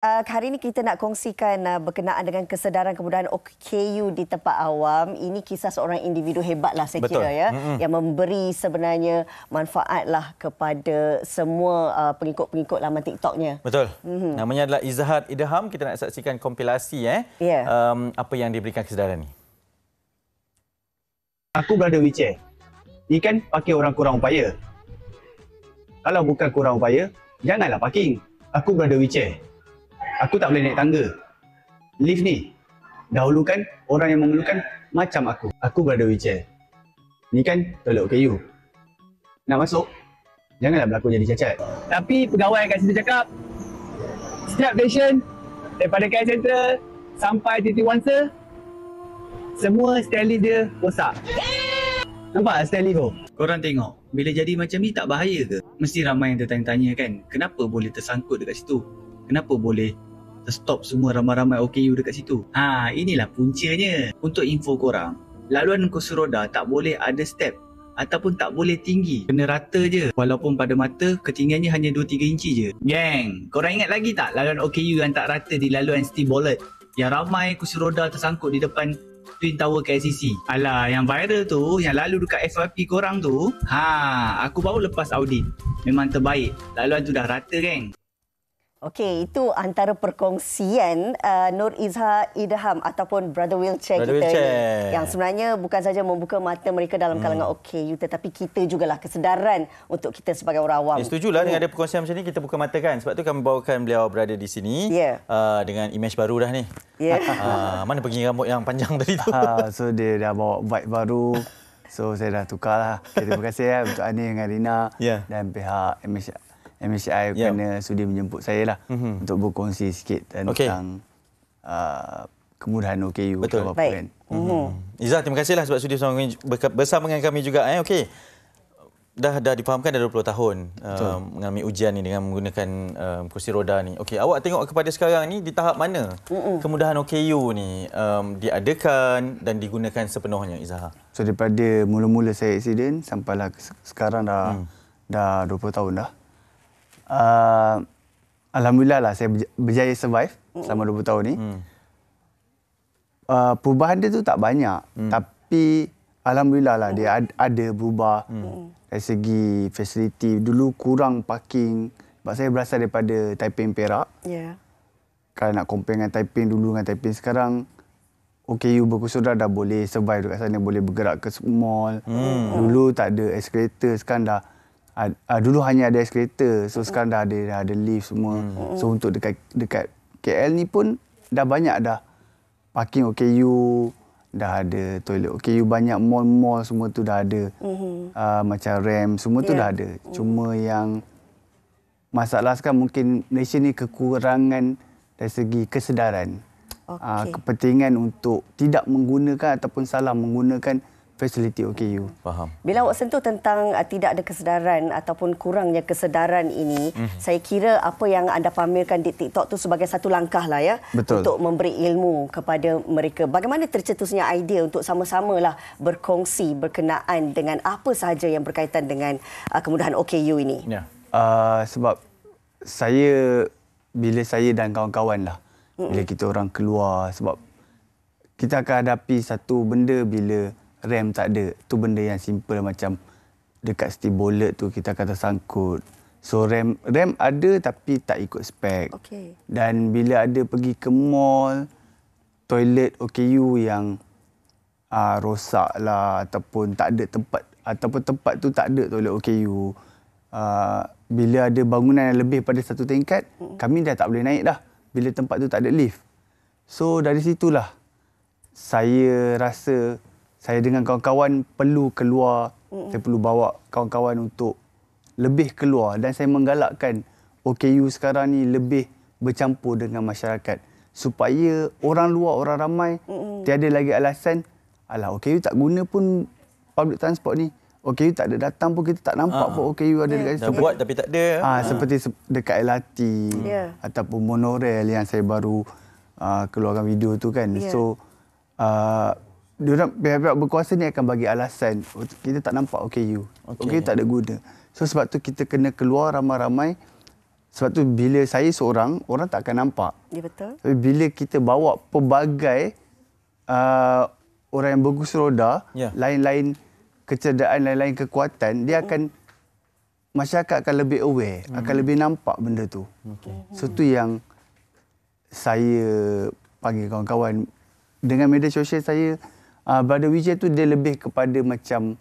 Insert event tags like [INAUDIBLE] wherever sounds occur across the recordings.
Uh, hari ini kita nak kongsikan uh, berkenaan dengan kesedaran kemudahan OKU di tempat awam. Ini kisah seorang individu hebatlah saya Betul. kira ya mm-hmm. yang memberi sebenarnya manfaatlah kepada semua uh, pengikut-pengikut laman TikToknya. Betul. Mm-hmm. Namanya adalah Izhad Idham. Kita nak saksikan kompilasi eh. Yeah. Ya. Um, apa yang diberikan kesedaran ni. Aku berada di wheelchair. Ikan pakai orang kurang upaya. Kalau bukan kurang upaya, janganlah parking. Aku berada di wheelchair aku tak boleh naik tangga. Lift ni. Dahulu kan orang yang memerlukan macam aku. Aku berada wheelchair. Ni kan toilet OKU. Nak masuk? Janganlah berlaku jadi cacat. Tapi pegawai kat situ cakap setiap station daripada care center sampai titik wanser semua stylist dia rosak. Nampak stylist tu? Korang tengok, bila jadi macam ni tak bahaya ke? Mesti ramai yang tertanya-tanya kan, kenapa boleh tersangkut dekat situ? Kenapa boleh stop semua ramai-ramai OKU dekat situ. Ha, inilah puncanya. Untuk info korang, laluan kursi roda tak boleh ada step ataupun tak boleh tinggi. Kena rata je. Walaupun pada mata, ketinggiannya hanya 2-3 inci je. Gang, korang ingat lagi tak laluan OKU yang tak rata di laluan Steve Bollard? Yang ramai kursi roda tersangkut di depan Twin Tower KSCC. Alah, yang viral tu, yang lalu dekat FYP korang tu, ha, aku baru lepas audit. Memang terbaik. Laluan tu dah rata, gang. Okey, itu antara perkongsian uh, Nur Izhar Idham ataupun Brother Wheelchair Brother kita Wheelchair. Ini, yang sebenarnya bukan saja membuka mata mereka dalam hmm. kalangan hmm. OKU tetapi kita jugalah kesedaran untuk kita sebagai orang awam. Ya, Setuju lah dengan ya. ada perkongsian macam ni kita buka mata kan. Sebab tu kami bawakan beliau berada di sini yeah. uh, dengan imej baru dah ni. Yeah. Ya. [LAUGHS] uh, mana pergi rambut yang panjang tadi tu? Uh, so dia dah bawa vibe baru. So saya dah tukarlah. Okay, terima kasih ya untuk Ani dengan Rina yeah. dan pihak MSH MHI yeah. kerana sudi menjemput saya lah mm-hmm. untuk berkongsi sikit tentang okay. uh, kemudahan OKU Betul. apa Baik. Mm-hmm. Izzah, terima kasihlah sebab sudi bersama dengan kami juga. Eh. Okay. Dah, dah difahamkan dah 20 tahun uh, mengalami ujian ni dengan menggunakan um, kursi roda ni. Okey, awak tengok kepada sekarang ni di tahap mana Mm-mm. kemudahan OKU ni um, diadakan dan digunakan sepenuhnya, Izzah? So, daripada mula-mula saya accident sampailah sekarang dah mm. dah 20 tahun dah uh, alhamdulillah lah saya berjaya survive mm. selama 20 tahun ni. Hmm. Uh, perubahan dia tu tak banyak hmm. tapi alhamdulillah lah dia ad, ada berubah. Hmm. Dari segi fasiliti dulu kurang parking sebab saya berasal daripada Taiping Perak. Ya. Yeah. Kalau nak compare dengan Taiping dulu dengan Taiping sekarang OKU berkusur dah, dah boleh survive dekat sana boleh bergerak ke mall. Hmm. Dulu tak ada escalator sekarang dah Ha, ha, dulu hanya ada eskalator. So mm. sekarang dah ada dah ada lift semua. Mm. So untuk dekat dekat KL ni pun dah banyak dah parking OKU dah ada toilet OKU banyak mall-mall semua tu dah ada. Mm-hmm. Ha, macam ram semua tu yeah. dah ada. Cuma yang masalah sekarang mungkin Malaysia ni kekurangan dari segi kesedaran. Okay. Ha, kepentingan untuk tidak menggunakan ataupun salah menggunakan facility OKU. Faham. Bila awak sentuh tentang uh, tidak ada kesedaran ataupun kurangnya kesedaran ini, mm-hmm. saya kira apa yang anda pamerkan di TikTok tu sebagai satu langkah lah ya Betul. untuk memberi ilmu kepada mereka. Bagaimana tercetusnya idea untuk sama-sama lah berkongsi berkenaan dengan apa sahaja yang berkaitan dengan uh, kemudahan OKU ini? Ya. Yeah. Uh, sebab saya bila saya dan kawan-kawan lah mm-hmm. bila kita orang keluar sebab kita akan hadapi satu benda bila rem tak ada. Tu benda yang simple macam dekat steering bullet tu kita kata sangkut. So rem rem ada tapi tak ikut spek. Okay. Dan bila ada pergi ke mall, toilet OKU yang uh, rosak lah ataupun tak ada tempat ataupun tempat tu tak ada toilet OKU. Uh, ah, bila ada bangunan yang lebih pada satu tingkat, mm-hmm. kami dah tak boleh naik dah bila tempat tu tak ada lift. So dari situlah saya rasa saya dengan kawan-kawan perlu keluar, mm-hmm. saya perlu bawa kawan-kawan untuk lebih keluar dan saya menggalakkan OKU sekarang ni lebih bercampur dengan masyarakat supaya orang luar, orang ramai mm-hmm. tiada lagi alasan alah OKU tak guna pun public transport ni. OKU tak ada datang pun kita tak nampak ha. pun OKU ada yeah. dekat situ. buat tapi tak ada. Ha, ha. Seperti dekat LRT yeah. ataupun monorail yang saya baru uh, keluarkan video tu kan. Yeah. So, uh, diorang pihak-pihak berkuasa ni akan bagi alasan oh, kita tak nampak OKU. Okay, okay tak ada guna. So sebab tu kita kena keluar ramai-ramai. Sebab tu bila saya seorang, orang tak akan nampak. Ya betul. Tapi bila kita bawa pelbagai uh, orang yang bagus roda, ya. lain-lain kecederaan, lain-lain kekuatan, dia mm. akan masyarakat akan lebih aware, hmm. akan lebih nampak benda tu. Okay. Mm-hmm. So tu yang saya panggil kawan-kawan dengan media sosial saya uh, Brother Wijay tu dia lebih kepada macam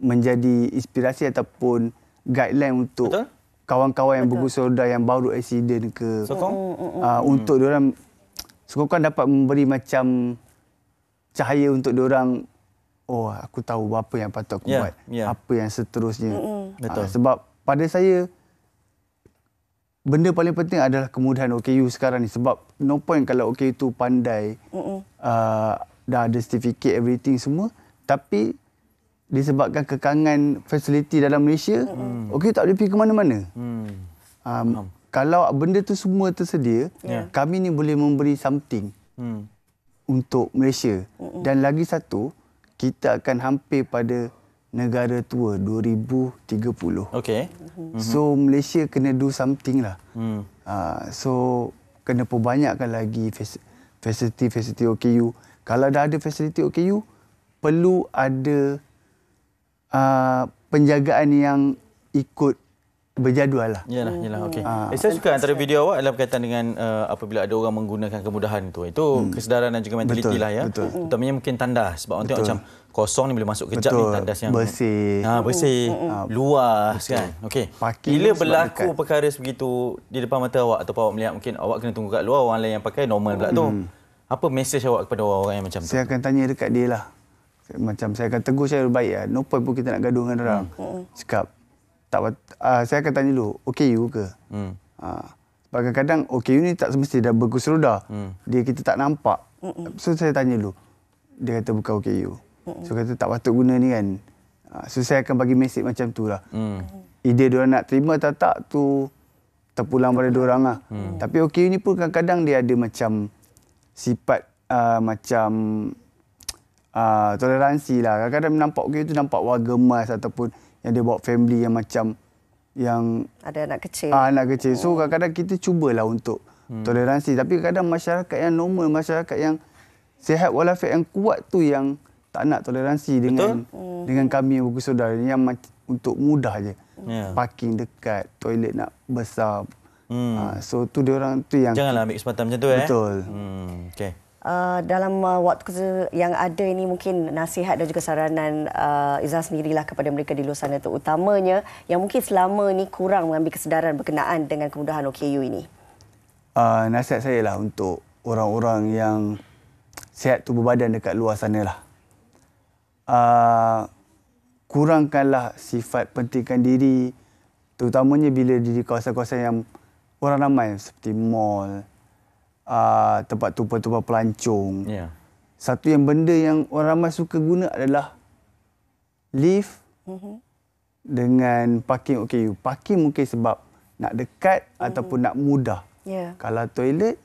menjadi inspirasi ataupun guideline untuk kawan-kawan yang Betul. bergusur yang baru accident ke sokong uh, hmm. untuk dia orang kan dapat memberi macam cahaya untuk dia orang oh aku tahu apa yang patut aku yeah. buat yeah. apa yang seterusnya ah, Betul. Uh, sebab pada saya benda paling penting adalah kemudahan OKU sekarang ni sebab no point kalau OKU tu pandai uh, dah ada certificate everything semua tapi disebabkan kekangan facility dalam Malaysia hmm. okey tak boleh pergi ke mana-mana hmm. um, kalau benda tu semua tersedia yeah. kami ni boleh memberi something hmm. untuk Malaysia mm dan lagi satu kita akan hampir pada negara tua 2030 okey hmm so mhm. Malaysia kena do something lah mm. uh, so kena perbanyakkan lagi facility facility OKU kalau dah ada fasiliti OKU perlu ada uh, penjagaan yang ikut berjadual lah. Yalah, yalah. Hmm. Okey. Uh, eh, saya suka antara video awak adalah berkaitan dengan uh, apabila ada orang menggunakan kemudahan itu. Itu hmm. kesedaran dan juga mentaliti betul, lah ya. Betul. Utamanya mungkin tanda sebab orang betul. tengok macam kosong ni boleh masuk kejap betul. ni tandas yang bersih. Ha, bersih. Hmm. hmm, hmm. Luas betul. kan. Okey. Bila berlaku dekat. perkara sebegitu di depan mata awak atau awak melihat mungkin awak kena tunggu kat luar orang lain yang pakai normal pula hmm. tu. Apa mesej awak kepada orang-orang yang macam saya tu? Saya akan tanya dekat dia lah. Macam saya akan tegur saya baik lah. No point pun kita nak gaduh dengan orang. Hmm. hmm. Cakap. Tak, uh, saya akan tanya dulu, okay you ke? Hmm. Uh, sebab kadang-kadang okay you ni tak semesti dah bagus rodah. Hmm. Dia kita tak nampak. Hmm. So saya tanya dulu. Dia kata bukan okay you. Hmm. So kata tak patut guna ni kan. Uh, so saya akan bagi mesej macam tu lah. Hmm. Idea dia nak terima atau tak tu terpulang pada dia orang lah. Hmm. Tapi okay you ni pun kadang-kadang dia ada macam sifat uh, macam uh, toleransi lah. Kadang-kadang nampak kita tu nampak wah gemas ataupun yang dia bawa family yang macam yang ada anak kecil. Ah, anak kecil. So oh. kadang-kadang kita cubalah untuk hmm. toleransi. Tapi kadang masyarakat yang normal, masyarakat yang sehat walafiat yang kuat tu yang tak nak toleransi Betul? dengan hmm. dengan kami yang buku saudara yang untuk mudah je. Yeah. Parking dekat, toilet nak besar, Hmm. Uh, so tu dia orang tu yang Janganlah ambil kesempatan macam tu eh. Betul. Hmm, okay. Uh, dalam uh, waktu yang ada ini mungkin nasihat dan juga saranan uh, Izzah sendirilah kepada mereka di luar sana utamanya yang mungkin selama ni kurang mengambil kesedaran berkenaan dengan kemudahan OKU ini. Uh, nasihat saya lah untuk orang-orang yang sihat tubuh badan dekat luar sana lah. Uh, ah, kurangkanlah sifat pentingkan diri terutamanya bila di kawasan-kawasan yang orang ramai seperti mall uh, tempat tumpah-tumpah pelancong yeah. satu yang benda yang orang ramai suka guna adalah lift mm-hmm. dengan parking OKU parking mungkin sebab nak dekat mm-hmm. ataupun nak mudah yeah. kalau toilet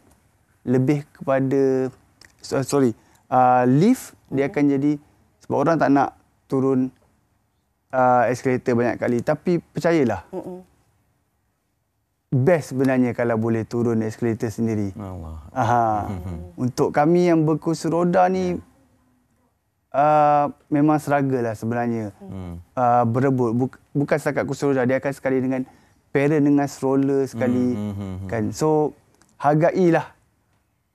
lebih kepada sorry uh, lift mm-hmm. dia mhm. akan jadi sebab orang tak nak turun uh, ah, eskalator banyak kali tapi percayalah Mm-mm best sebenarnya kalau boleh turun eskalator sendiri. Allah. Aha. [LAUGHS] Untuk kami yang berkursi roda ni yeah. uh, memang struggle lah sebenarnya. Hmm. Uh, berebut Buk- bukan setakat kursi roda dia akan sekali dengan parent dengan stroller sekali hmm. hmm, hmm, hmm. kan. So hargailah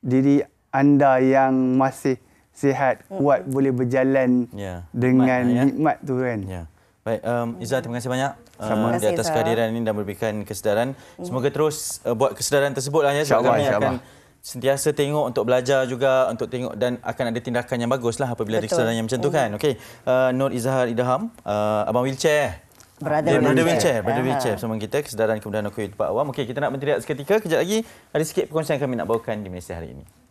diri anda yang masih sihat, kuat, hmm. boleh berjalan yeah. dengan nikmat yeah. Ya. tu kan. Yeah. Baik, um, Izzah terima kasih banyak um, kasih, di atas Izzah. kehadiran ini dan memberikan kesedaran. Hmm. Semoga terus uh, buat kesedaran tersebut lah ya. Sebab kami insyaAllah. akan sentiasa tengok untuk belajar juga, untuk tengok dan akan ada tindakan yang bagus lah apabila Betul. ada kesedaran yang macam tu hmm. kan. Okay. Uh, Nur Izzahar Idaham, uh, Abang Wheelchair. Brother, yeah, brother Wheelchair. Brother uh-huh. Wheelchair bersama kita, kesedaran kemudahan aku di tempat awam. Okay, kita nak menteriak seketika, kejap lagi ada sikit perkongsian kami nak bawakan di Malaysia hari ini.